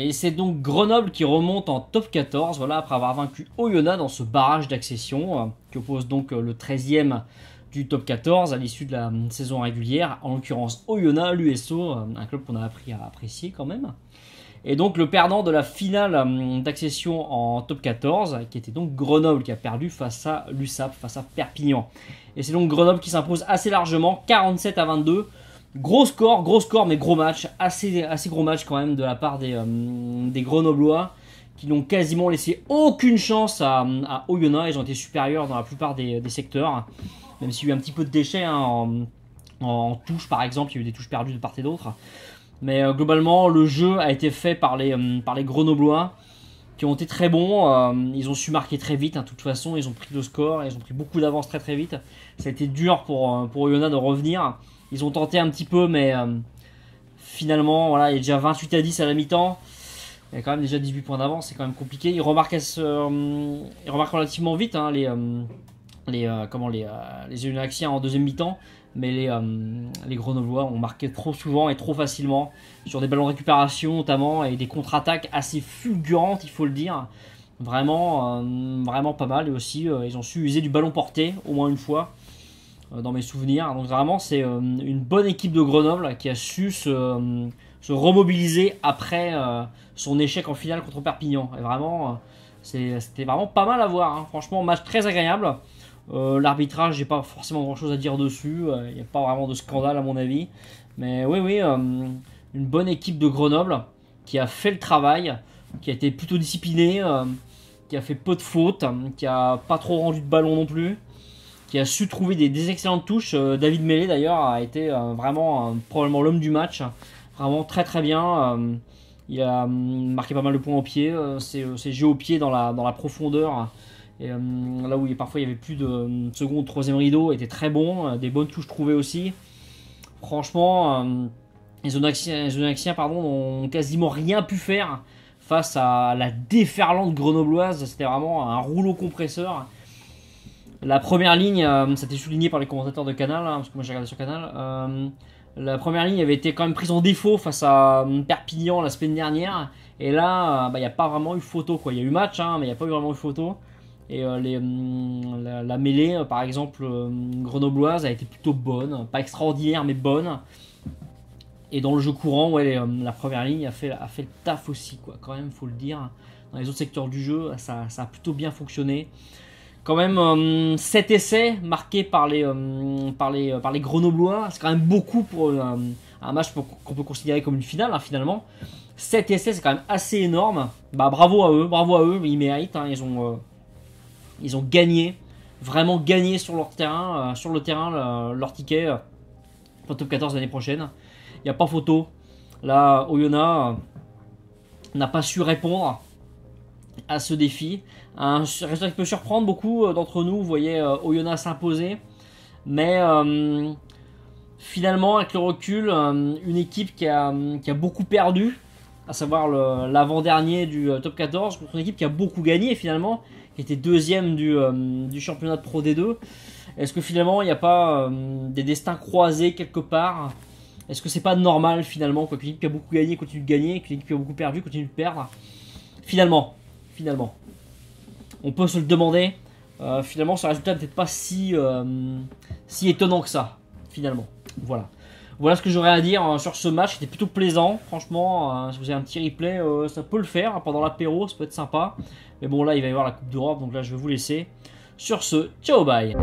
Et c'est donc Grenoble qui remonte en top 14, voilà, après avoir vaincu Oyonnax dans ce barrage d'accession, euh, qui oppose donc euh, le 13e du top 14 à l'issue de la hum, saison régulière, en l'occurrence Oyonnax, l'USO, euh, un club qu'on a appris à apprécier quand même. Et donc le perdant de la finale hum, d'accession en top 14, qui était donc Grenoble, qui a perdu face à l'USAP, face à Perpignan. Et c'est donc Grenoble qui s'impose assez largement, 47 à 22, Gros score, gros score, mais gros match. Assez, assez gros match quand même de la part des, euh, des Grenoblois qui n'ont quasiment laissé aucune chance à, à Oyonnax. Ils ont été supérieurs dans la plupart des, secteurs, même s'il y a eu un petit peu de déchets hein, en, en, par exemple. Il y a eu des touches perdues de part et d'autre. Mais euh, globalement, le jeu a été fait par les, euh, par les Grenoblois qui ont été très bons. Euh, ils ont su marquer très vite, hein, de toute façon, ils ont pris le score ils ont pris beaucoup d'avance très très vite. Ça a été dur pour, euh, pour Yona de revenir. Ils ont tenté un petit peu, mais euh, finalement, voilà, il a déjà 28 à 10 à la mi-temps. Il y a quand même déjà 18 points d'avance, c'est quand même compliqué. Ils remarquent, ce, ils remarquent relativement vite hein, les, les, euh, comment, les, euh, en deuxième mi-temps, mais euh, les, Grenoblois ont marqué trop souvent et trop facilement, sur des ballons de récupération notamment, et des contre-attaques assez fulgurantes, il faut le dire. Vraiment, vraiment pas mal. Et aussi, ils ont su user du ballon porté, au moins une fois, dans mes souvenirs. Donc vraiment, c'est une bonne équipe de Grenoble qui a su se, remobiliser après son échec en finale contre Perpignan. Et vraiment, c'était vraiment pas mal à voir. Hein. Franchement, match très agréable. Euh, l'arbitrage, j'ai pas forcément grand chose à dire dessus. Euh, il n'y a pas vraiment de scandale à mon avis. Mais oui, oui, euh, une bonne équipe de Grenoble qui a fait le travail, qui a été plutôt disciplinée, qui a fait peu de fautes, qui a pas trop rendu de ballon non plus, qui a su trouver des, excellentes touches. David mélé, d'ailleurs a été vraiment probablement l'homme du match. Vraiment très très bien. il a hum, marqué pas mal de points au pied. C'est, jeu au pied dans la, dans la profondeur et, euh, là où parfois il y avait plus de euh, second ou troisième rideau, était très bon, euh, des bonnes touches trouvées aussi. Franchement, les Zonaxiens pardon, n'ont quasiment rien pu faire face à la déferlante grenobloise. C'était vraiment un rouleau compresseur. La première ligne, ça a été souligné par les commentateurs de Canal, hein, parce que moi j'ai regardé sur Canal. la première ligne avait été quand même prise en défaut face à Perpignan la semaine dernière. Et là, bah, il n'y a pas vraiment eu photo. Il y a eu match, hein, mais il n'y a pas eu vraiment eu photo. Et euh, hum, la, mêlée, euh, par exemple, hum, grenobloise a été plutôt bonne, pas extraordinaire mais bonne. Et dans le jeu courant, hum, la première ligne a fait, a fait le taf aussi, quoi. Quand même, faut le dire. Dans les autres secteurs du jeu, ça, a plutôt bien fonctionné. Quand même, cet 7 essais marqués par les, par les, Grenoblois, c'est quand même beaucoup pour un match qu'on peut considérer comme une finale, hein, finalement. 7 essais, c'est quand même assez énorme. Bah, bravo à eux, bravo à eux, ils méritent. Hein, ils ont euh, ils ont gagné, vraiment gagné sur leur terrain, euh, sur le terrain leur, ticket euh, pour le top 14 l'année prochaine. Il n'y a pas photo. Là, Oyona euh, n'a pas su répondre à ce défi. Un résultat qui peut surprendre beaucoup d'entre nous. Vous voyez Oyona s'imposer. Mais finalement, avec le recul, une équipe qui a beaucoup perdu à savoir l'avant-dernier du euh, top 14, contre une équipe qui a beaucoup gagné finalement, qui était deuxième du, euh, championnat de Pro D2. Est-ce que finalement il n'y a pas euh, des destins croisés quelque part Est-ce que c'est pas normal finalement qu'une équipe qui a beaucoup gagné continue de gagner, qu'une équipe qui a beaucoup perdu continue de perdre Finalement, finalement, on peut se le demander. finalement, ce résultat n'est peut-être pas si, si étonnant que ça, finalement. Voilà. Voilà ce que j'aurais à dire euh, sur ce match. C'était plutôt plaisant, franchement. Euh, si vous avez un petit replay, euh, ça peut le faire hein, pendant l'apéro, ça peut être sympa. Mais bon, là, il va y avoir la Coupe d'Europe, donc là, je vais vous laisser. Sur ce, ciao, bye